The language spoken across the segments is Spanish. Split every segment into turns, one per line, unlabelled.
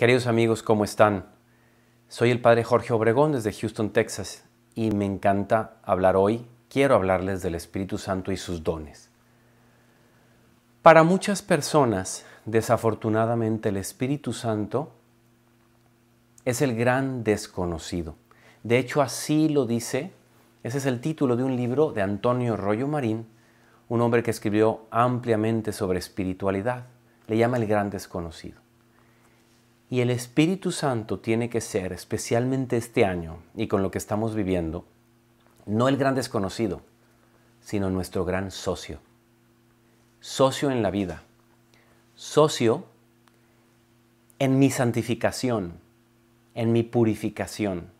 Queridos amigos, ¿cómo están? Soy el padre Jorge Obregón desde Houston, Texas, y me encanta hablar hoy. Quiero hablarles del Espíritu Santo y sus dones. Para muchas personas, desafortunadamente, el Espíritu Santo es el gran desconocido. De hecho, así lo dice, ese es el título de un libro de Antonio Rollo Marín, un hombre que escribió ampliamente sobre espiritualidad. Le llama el gran desconocido. Y el Espíritu Santo tiene que ser, especialmente este año y con lo que estamos viviendo, no el gran desconocido, sino nuestro gran socio. Socio en la vida. Socio en mi santificación, en mi purificación,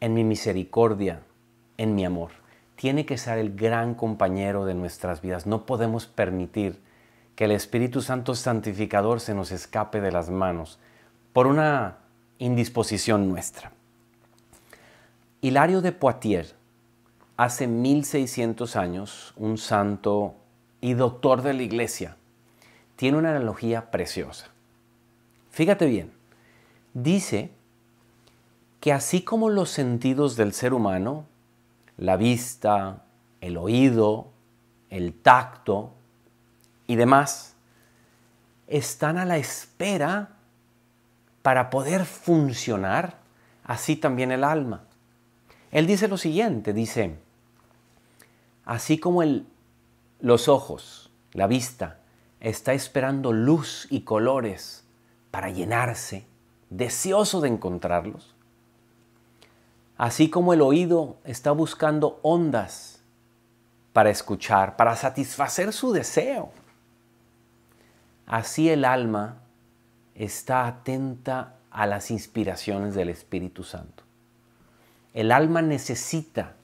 en mi misericordia, en mi amor. Tiene que ser el gran compañero de nuestras vidas. No podemos permitir que el Espíritu Santo santificador se nos escape de las manos por una indisposición nuestra. Hilario de Poitiers, hace 1600 años, un santo y doctor de la iglesia, tiene una analogía preciosa. Fíjate bien, dice que así como los sentidos del ser humano, la vista, el oído, el tacto y demás, están a la espera para poder funcionar así también el alma. Él dice lo siguiente, dice, así como el, los ojos, la vista, está esperando luz y colores para llenarse, deseoso de encontrarlos, así como el oído está buscando ondas para escuchar, para satisfacer su deseo, así el alma está atenta a las inspiraciones del Espíritu Santo. El alma necesita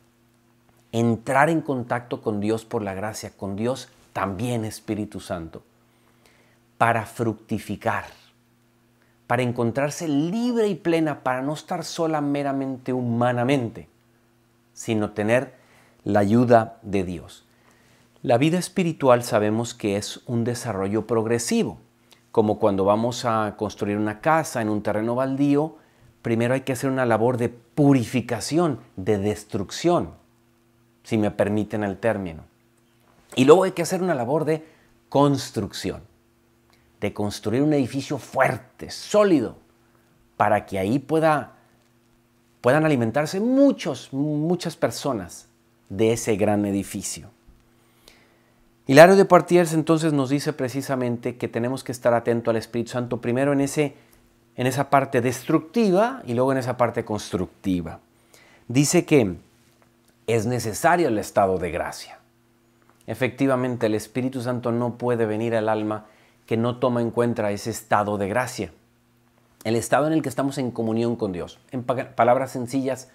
entrar en contacto con Dios por la gracia, con Dios también Espíritu Santo, para fructificar, para encontrarse libre y plena, para no estar sola meramente humanamente, sino tener la ayuda de Dios. La vida espiritual sabemos que es un desarrollo progresivo como cuando vamos a construir una casa en un terreno baldío, primero hay que hacer una labor de purificación, de destrucción, si me permiten el término. Y luego hay que hacer una labor de construcción, de construir un edificio fuerte, sólido, para que ahí puedan alimentarse muchos, muchas personas de ese gran edificio. Hilario de partirse entonces nos dice precisamente que tenemos que estar atento al Espíritu Santo primero en, ese, en esa parte destructiva y luego en esa parte constructiva. Dice que es necesario el estado de gracia. Efectivamente, el Espíritu Santo no puede venir al alma que no toma en cuenta ese estado de gracia. El estado en el que estamos en comunión con Dios. En palabras sencillas,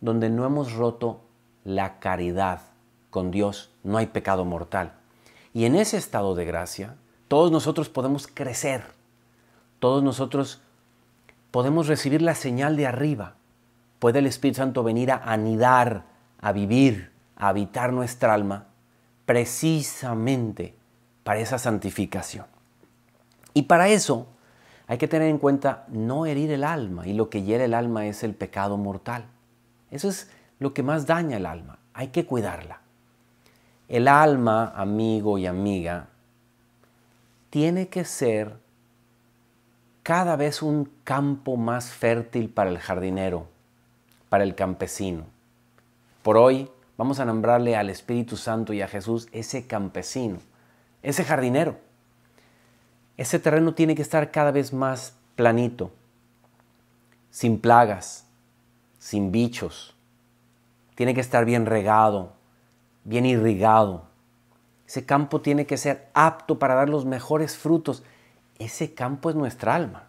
donde no hemos roto la caridad con Dios, no hay pecado mortal. Y en ese estado de gracia, todos nosotros podemos crecer, todos nosotros podemos recibir la señal de arriba. Puede el Espíritu Santo venir a anidar, a vivir, a habitar nuestra alma, precisamente para esa santificación. Y para eso hay que tener en cuenta no herir el alma, y lo que hiere el alma es el pecado mortal. Eso es lo que más daña el alma, hay que cuidarla. El alma, amigo y amiga, tiene que ser cada vez un campo más fértil para el jardinero, para el campesino. Por hoy vamos a nombrarle al Espíritu Santo y a Jesús ese campesino, ese jardinero. Ese terreno tiene que estar cada vez más planito, sin plagas, sin bichos. Tiene que estar bien regado, bien irrigado. Ese campo tiene que ser apto para dar los mejores frutos. Ese campo es nuestra alma.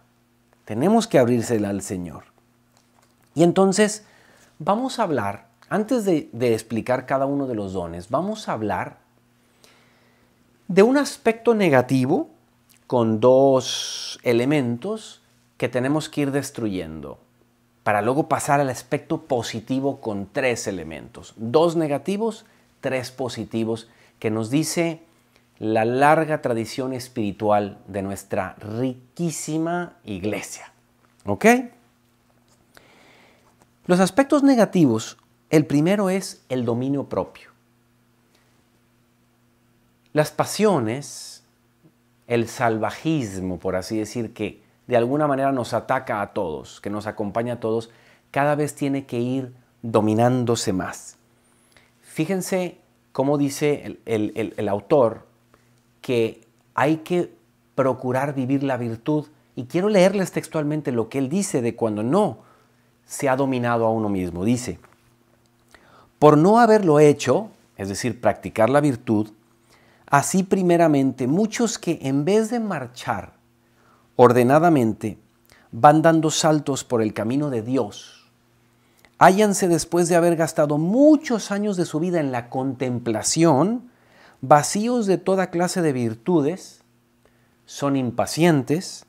Tenemos que abrírsela al Señor. Y entonces vamos a hablar, antes de, de explicar cada uno de los dones, vamos a hablar de un aspecto negativo con dos elementos que tenemos que ir destruyendo para luego pasar al aspecto positivo con tres elementos, dos negativos tres positivos que nos dice la larga tradición espiritual de nuestra riquísima iglesia. Los aspectos negativos, el primero es el dominio propio. Las pasiones, el salvajismo, por así decir, que de alguna manera nos ataca a todos, que nos acompaña a todos, cada vez tiene que ir dominándose más. Fíjense cómo dice el, autor que hay que procurar vivir la virtud. Y quiero leerles textualmente lo que él dice de cuando no se ha dominado a uno mismo. Dice, por no haberlo hecho, es decir, practicar la virtud, así primeramente muchos que en vez de marchar ordenadamente, van dando saltos por el camino de Dios Háyanse después de haber gastado muchos años de su vida en la contemplación, vacíos de toda clase de virtudes, son impacientes,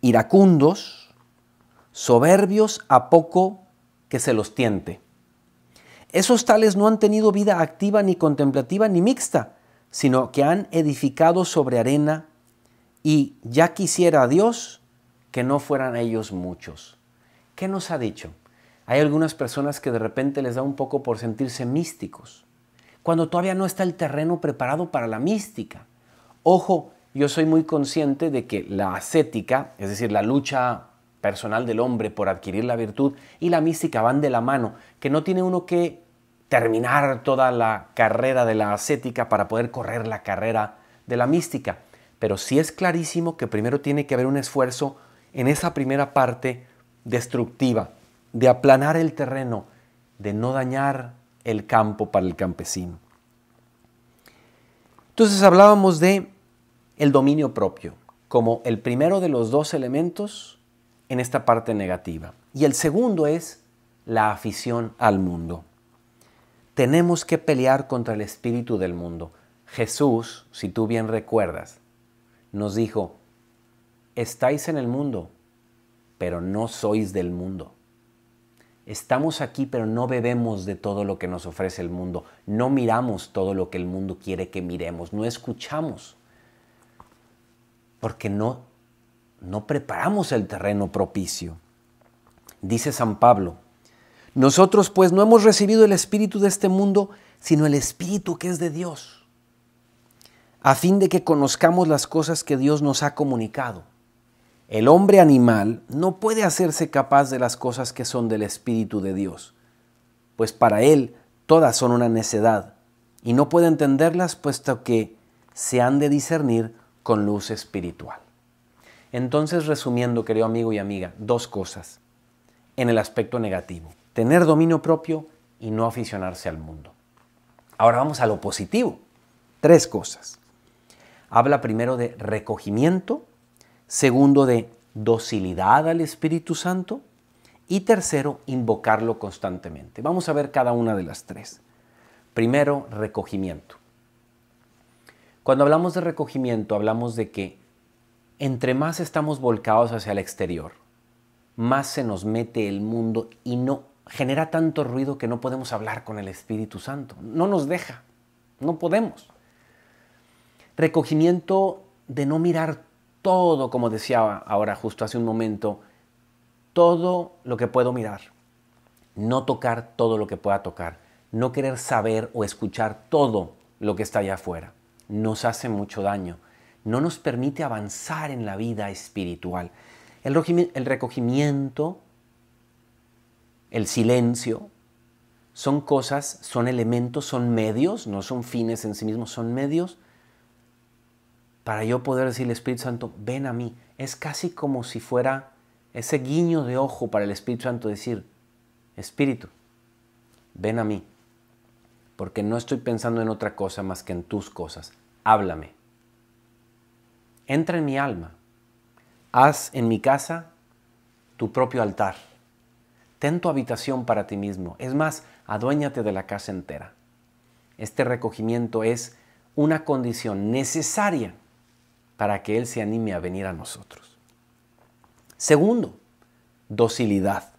iracundos, soberbios a poco que se los tiente. Esos tales no han tenido vida activa ni contemplativa ni mixta, sino que han edificado sobre arena y ya quisiera Dios que no fueran ellos muchos. ¿Qué nos ha dicho? Hay algunas personas que de repente les da un poco por sentirse místicos, cuando todavía no está el terreno preparado para la mística. Ojo, yo soy muy consciente de que la ascética, es decir, la lucha personal del hombre por adquirir la virtud, y la mística van de la mano, que no tiene uno que terminar toda la carrera de la ascética para poder correr la carrera de la mística. Pero sí es clarísimo que primero tiene que haber un esfuerzo en esa primera parte destructiva, de aplanar el terreno, de no dañar el campo para el campesino. Entonces hablábamos de el dominio propio como el primero de los dos elementos en esta parte negativa. Y el segundo es la afición al mundo. Tenemos que pelear contra el espíritu del mundo. Jesús, si tú bien recuerdas, nos dijo, estáis en el mundo, pero no sois del mundo. Estamos aquí, pero no bebemos de todo lo que nos ofrece el mundo. No miramos todo lo que el mundo quiere que miremos. No escuchamos. Porque no, no preparamos el terreno propicio. Dice San Pablo, nosotros pues no hemos recibido el espíritu de este mundo, sino el espíritu que es de Dios, a fin de que conozcamos las cosas que Dios nos ha comunicado. El hombre animal no puede hacerse capaz de las cosas que son del Espíritu de Dios, pues para él todas son una necedad, y no puede entenderlas puesto que se han de discernir con luz espiritual. Entonces, resumiendo, querido amigo y amiga, dos cosas en el aspecto negativo. Tener dominio propio y no aficionarse al mundo. Ahora vamos a lo positivo. Tres cosas. Habla primero de recogimiento, Segundo, de docilidad al Espíritu Santo. Y tercero, invocarlo constantemente. Vamos a ver cada una de las tres. Primero, recogimiento. Cuando hablamos de recogimiento, hablamos de que entre más estamos volcados hacia el exterior, más se nos mete el mundo y no genera tanto ruido que no podemos hablar con el Espíritu Santo. No nos deja, no podemos. Recogimiento de no mirar todo, como decía ahora justo hace un momento, todo lo que puedo mirar. No tocar todo lo que pueda tocar. No querer saber o escuchar todo lo que está allá afuera. Nos hace mucho daño. No nos permite avanzar en la vida espiritual. El, el recogimiento, el silencio, son cosas, son elementos, son medios, no son fines en sí mismos, son medios para yo poder decirle, Espíritu Santo, ven a mí. Es casi como si fuera ese guiño de ojo para el Espíritu Santo decir, Espíritu, ven a mí, porque no estoy pensando en otra cosa más que en tus cosas. Háblame. Entra en mi alma. Haz en mi casa tu propio altar. Ten tu habitación para ti mismo. Es más, aduéñate de la casa entera. Este recogimiento es una condición necesaria para que Él se anime a venir a nosotros. Segundo, docilidad.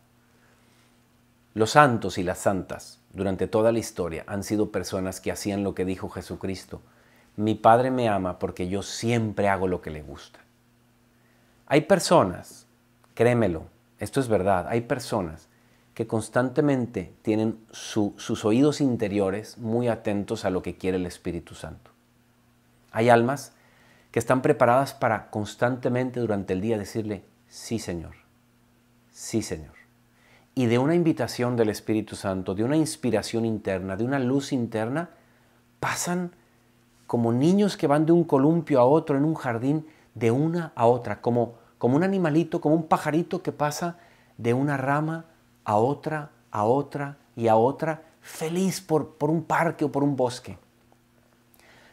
Los santos y las santas durante toda la historia han sido personas que hacían lo que dijo Jesucristo. Mi Padre me ama porque yo siempre hago lo que le gusta. Hay personas, créemelo, esto es verdad, hay personas que constantemente tienen sus oídos interiores muy atentos a lo que quiere el Espíritu Santo. Hay almas que están preparadas para constantemente durante el día decirle, sí Señor, sí Señor. Y de una invitación del Espíritu Santo, de una inspiración interna, de una luz interna, pasan como niños que van de un columpio a otro en un jardín, de una a otra, como, como un animalito, como un pajarito que pasa de una rama a otra, a otra y a otra, feliz por, por un parque o por un bosque.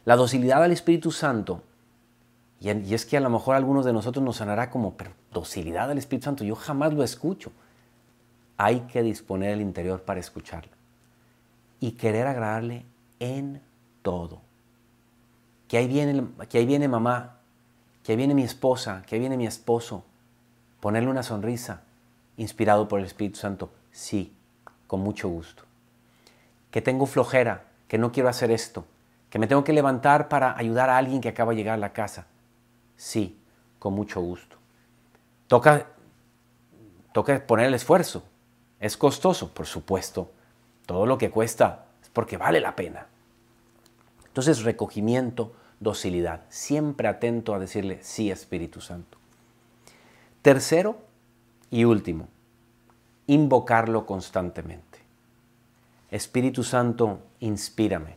La docilidad al Espíritu Santo y, es que a lo mejor algunos de nosotros nos sonará como, docilidad del Espíritu Santo, yo jamás lo escucho. Hay que disponer el interior para escucharlo y querer agradarle en todo. Que ahí viene, que ahí viene mamá, que ahí viene mi esposa, que ahí viene mi esposo. Ponerle una sonrisa, inspirado por el Espíritu Santo. Sí, con mucho gusto. Que tengo flojera, que no quiero hacer esto, que me tengo que levantar para ayudar a alguien que acaba de llegar a la casa. Sí, con mucho gusto. Toca, toca poner el esfuerzo. ¿Es costoso? Por supuesto. Todo lo que cuesta es porque vale la pena. Entonces, recogimiento, docilidad. Siempre atento a decirle sí, Espíritu Santo. Tercero y último, invocarlo constantemente. Espíritu Santo, inspírame.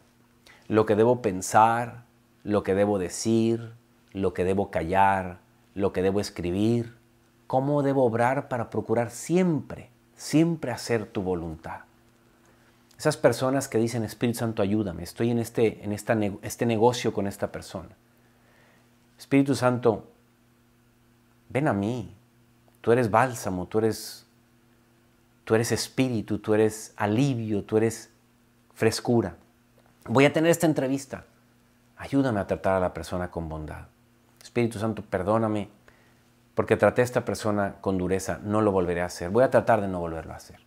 Lo que debo pensar, lo que debo decir, lo que debo callar, lo que debo escribir, cómo debo obrar para procurar siempre, siempre hacer tu voluntad. Esas personas que dicen, Espíritu Santo, ayúdame, estoy en este, en esta, este negocio con esta persona. Espíritu Santo, ven a mí, tú eres bálsamo, tú eres, tú eres espíritu, tú eres alivio, tú eres frescura. Voy a tener esta entrevista, ayúdame a tratar a la persona con bondad. Espíritu Santo, perdóname, porque traté a esta persona con dureza, no lo volveré a hacer, voy a tratar de no volverlo a hacer.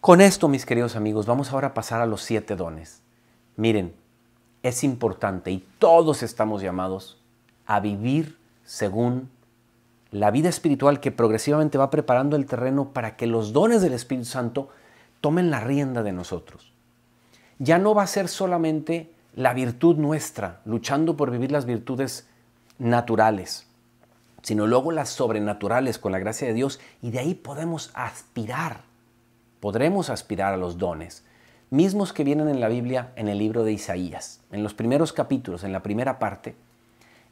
Con esto, mis queridos amigos, vamos ahora a pasar a los siete dones. Miren, es importante y todos estamos llamados a vivir según la vida espiritual que progresivamente va preparando el terreno para que los dones del Espíritu Santo tomen la rienda de nosotros. Ya no va a ser solamente la virtud nuestra, luchando por vivir las virtudes naturales, sino luego las sobrenaturales con la gracia de Dios y de ahí podemos aspirar, podremos aspirar a los dones, mismos que vienen en la Biblia en el libro de Isaías. En los primeros capítulos, en la primera parte,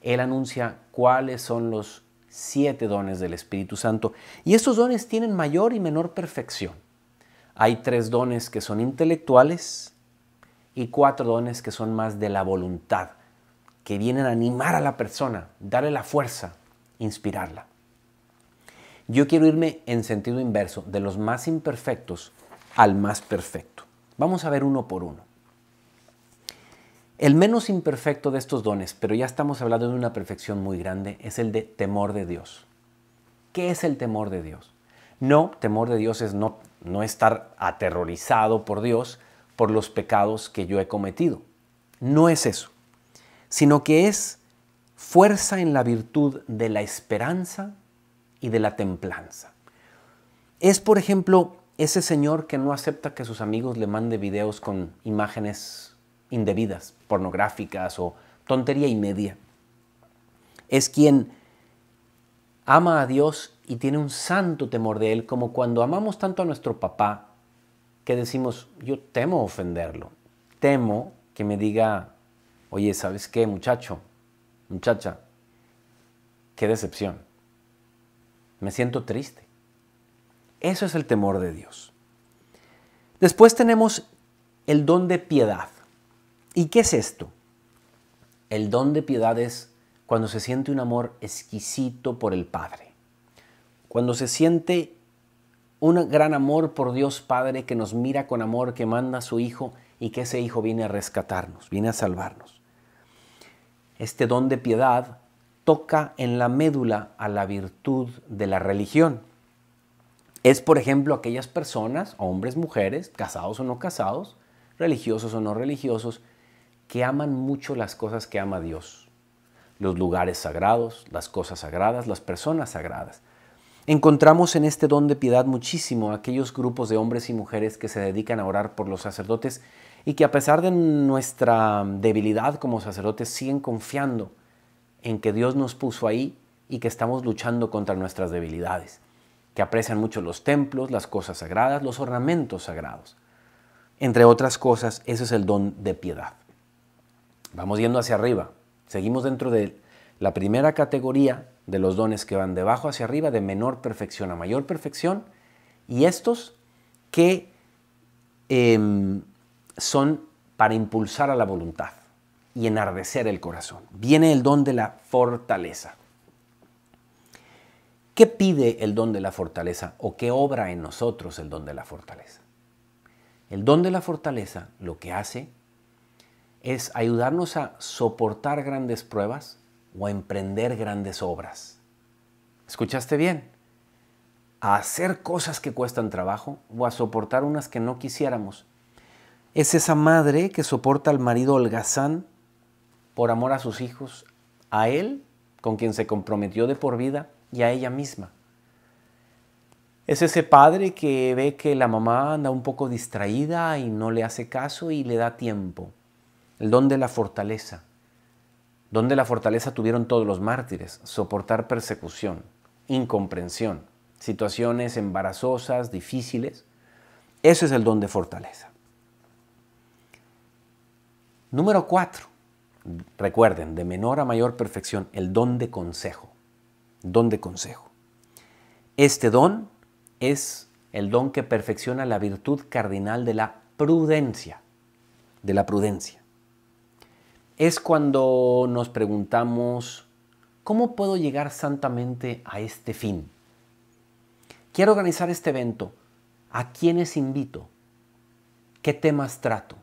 él anuncia cuáles son los siete dones del Espíritu Santo y estos dones tienen mayor y menor perfección. Hay tres dones que son intelectuales y cuatro dones que son más de la voluntad, que vienen a animar a la persona, darle la fuerza, inspirarla. Yo quiero irme en sentido inverso, de los más imperfectos al más perfecto. Vamos a ver uno por uno. El menos imperfecto de estos dones, pero ya estamos hablando de una perfección muy grande, es el de temor de Dios. ¿Qué es el temor de Dios? No, temor de Dios es no, no estar aterrorizado por Dios por los pecados que yo he cometido. No es eso sino que es fuerza en la virtud de la esperanza y de la templanza. Es, por ejemplo, ese señor que no acepta que sus amigos le mande videos con imágenes indebidas, pornográficas o tontería y media. Es quien ama a Dios y tiene un santo temor de Él, como cuando amamos tanto a nuestro papá que decimos, yo temo ofenderlo, temo que me diga Oye, ¿sabes qué, muchacho? Muchacha, qué decepción. Me siento triste. Eso es el temor de Dios. Después tenemos el don de piedad. ¿Y qué es esto? El don de piedad es cuando se siente un amor exquisito por el Padre. Cuando se siente un gran amor por Dios Padre que nos mira con amor, que manda a su Hijo y que ese Hijo viene a rescatarnos, viene a salvarnos. Este don de piedad toca en la médula a la virtud de la religión. Es, por ejemplo, aquellas personas, hombres, mujeres, casados o no casados, religiosos o no religiosos, que aman mucho las cosas que ama Dios. Los lugares sagrados, las cosas sagradas, las personas sagradas. Encontramos en este don de piedad muchísimo aquellos grupos de hombres y mujeres que se dedican a orar por los sacerdotes y que a pesar de nuestra debilidad como sacerdotes siguen confiando en que Dios nos puso ahí y que estamos luchando contra nuestras debilidades, que aprecian mucho los templos, las cosas sagradas, los ornamentos sagrados. Entre otras cosas, ese es el don de piedad. Vamos yendo hacia arriba, seguimos dentro de la primera categoría de los dones que van de abajo hacia arriba, de menor perfección a mayor perfección, y estos que em, son para impulsar a la voluntad y enardecer el corazón. Viene el don de la fortaleza. ¿Qué pide el don de la fortaleza o qué obra en nosotros el don de la fortaleza? El don de la fortaleza lo que hace es ayudarnos a soportar grandes pruebas o a emprender grandes obras. ¿Escuchaste bien? A hacer cosas que cuestan trabajo o a soportar unas que no quisiéramos es esa madre que soporta al marido holgazán por amor a sus hijos, a él, con quien se comprometió de por vida, y a ella misma. Es ese padre que ve que la mamá anda un poco distraída y no le hace caso y le da tiempo. El don de la fortaleza. Don de la fortaleza tuvieron todos los mártires. Soportar persecución, incomprensión, situaciones embarazosas, difíciles. Ese es el don de fortaleza. Número cuatro, recuerden, de menor a mayor perfección, el don de consejo. Don de consejo. Este don es el don que perfecciona la virtud cardinal de la prudencia. De la prudencia. Es cuando nos preguntamos, ¿cómo puedo llegar santamente a este fin? Quiero organizar este evento. ¿A quiénes invito? ¿Qué temas trato?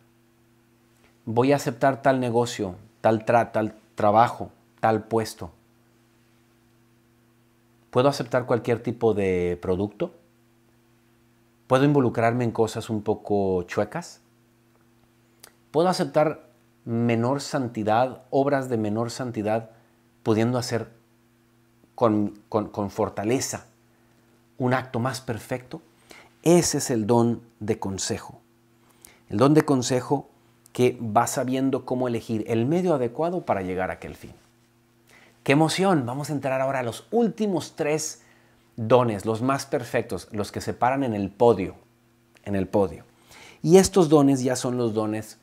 voy a aceptar tal negocio, tal, trabajo, tal puesto. ¿Puedo aceptar cualquier tipo de producto? ¿Puedo involucrarme en cosas un poco chuecas? ¿Puedo aceptar menor santidad, obras de menor santidad, pudiendo hacer con, con fortaleza un acto más perfecto? Ese es el don de consejo. El don de consejo que va sabiendo cómo elegir el medio adecuado para llegar a aquel fin. ¡Qué emoción! Vamos a entrar ahora a los últimos tres dones, los más perfectos, los que se paran en el podio, en el podio. Y estos dones ya son los dones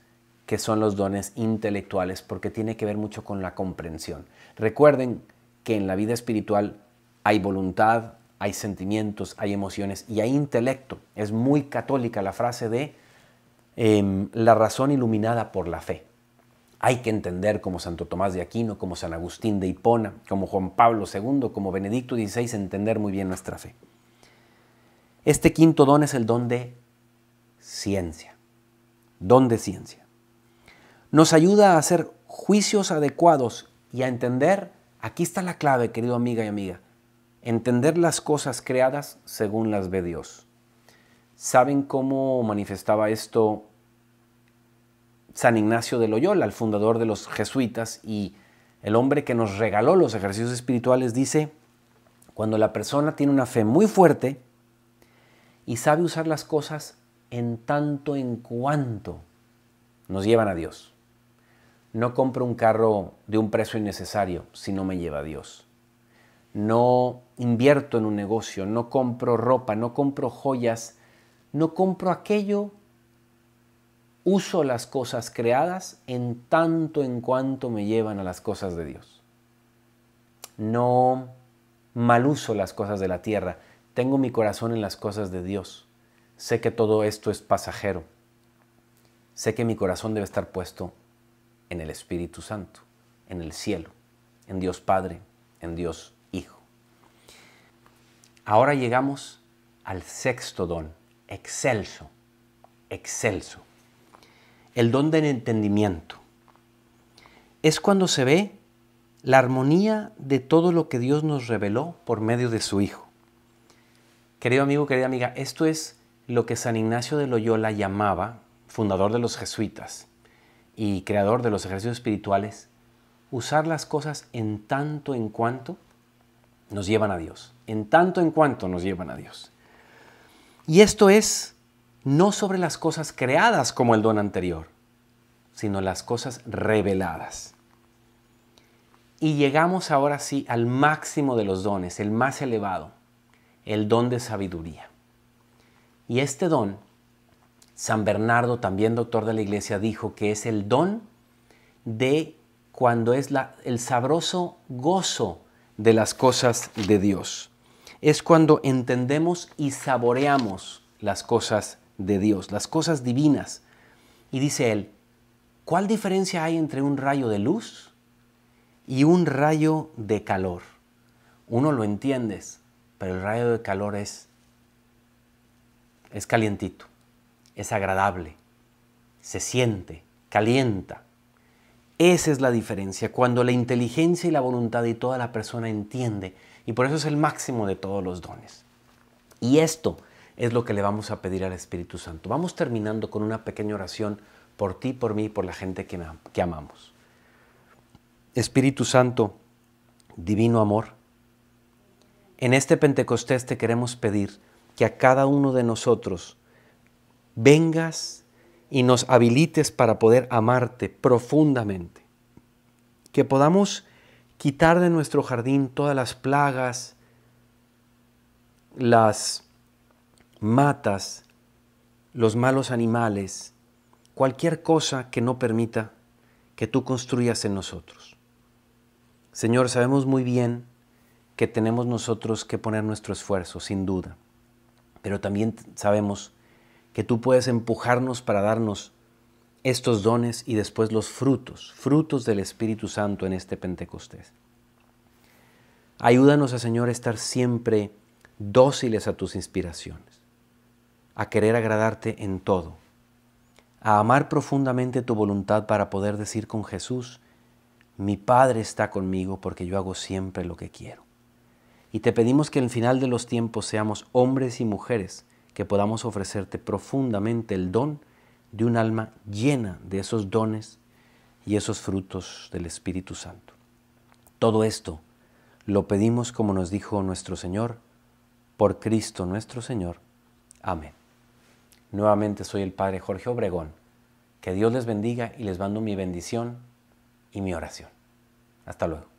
que son los dones intelectuales, porque tiene que ver mucho con la comprensión. Recuerden que en la vida espiritual hay voluntad, hay sentimientos, hay emociones y hay intelecto. Es muy católica la frase de Em, la razón iluminada por la fe. Hay que entender como Santo Tomás de Aquino, como San Agustín de Hipona, como Juan Pablo II, como Benedicto XVI, entender muy bien nuestra fe. Este quinto don es el don de ciencia. Don de ciencia. Nos ayuda a hacer juicios adecuados y a entender, aquí está la clave, querido amiga y amiga, entender las cosas creadas según las ve Dios. ¿Saben cómo manifestaba esto San Ignacio de Loyola, el fundador de los jesuitas y el hombre que nos regaló los ejercicios espirituales? Dice, cuando la persona tiene una fe muy fuerte y sabe usar las cosas en tanto en cuanto nos llevan a Dios. No compro un carro de un precio innecesario si no me lleva a Dios. No invierto en un negocio, no compro ropa, no compro joyas no compro aquello, uso las cosas creadas en tanto en cuanto me llevan a las cosas de Dios. No mal uso las cosas de la tierra, tengo mi corazón en las cosas de Dios. Sé que todo esto es pasajero. Sé que mi corazón debe estar puesto en el Espíritu Santo, en el cielo, en Dios Padre, en Dios Hijo. Ahora llegamos al sexto don, excelso, excelso. El don del entendimiento. Es cuando se ve la armonía de todo lo que Dios nos reveló por medio de su Hijo. Querido amigo, querida amiga, esto es lo que San Ignacio de Loyola llamaba, fundador de los jesuitas y creador de los ejercicios espirituales, usar las cosas en tanto en cuanto nos llevan a Dios, en tanto en cuanto nos llevan a Dios. Y esto es no sobre las cosas creadas como el don anterior, sino las cosas reveladas. Y llegamos ahora sí al máximo de los dones, el más elevado, el don de sabiduría. Y este don, San Bernardo, también doctor de la iglesia, dijo que es el don de cuando es el sabroso gozo de las cosas de Dios es cuando entendemos y saboreamos las cosas de Dios, las cosas divinas. Y dice él, ¿cuál diferencia hay entre un rayo de luz y un rayo de calor? Uno lo entiendes, pero el rayo de calor es es calientito, es agradable, se siente, calienta. Esa es la diferencia cuando la inteligencia y la voluntad de toda la persona entiende y por eso es el máximo de todos los dones. Y esto es lo que le vamos a pedir al Espíritu Santo. Vamos terminando con una pequeña oración por ti, por mí, por la gente que, que amamos. Espíritu Santo, divino amor, en este Pentecostés te queremos pedir que a cada uno de nosotros vengas y nos habilites para poder amarte profundamente. Que podamos quitar de nuestro jardín todas las plagas, las matas, los malos animales, cualquier cosa que no permita que tú construyas en nosotros. Señor, sabemos muy bien que tenemos nosotros que poner nuestro esfuerzo, sin duda, pero también sabemos que tú puedes empujarnos para darnos estos dones y después los frutos, frutos del Espíritu Santo en este Pentecostés. Ayúdanos, a oh Señor, a estar siempre dóciles a tus inspiraciones, a querer agradarte en todo, a amar profundamente tu voluntad para poder decir con Jesús, mi Padre está conmigo porque yo hago siempre lo que quiero. Y te pedimos que en el final de los tiempos seamos hombres y mujeres que podamos ofrecerte profundamente el don de un alma llena de esos dones y esos frutos del Espíritu Santo. Todo esto lo pedimos como nos dijo nuestro Señor, por Cristo nuestro Señor. Amén. Nuevamente soy el Padre Jorge Obregón. Que Dios les bendiga y les mando mi bendición y mi oración. Hasta luego.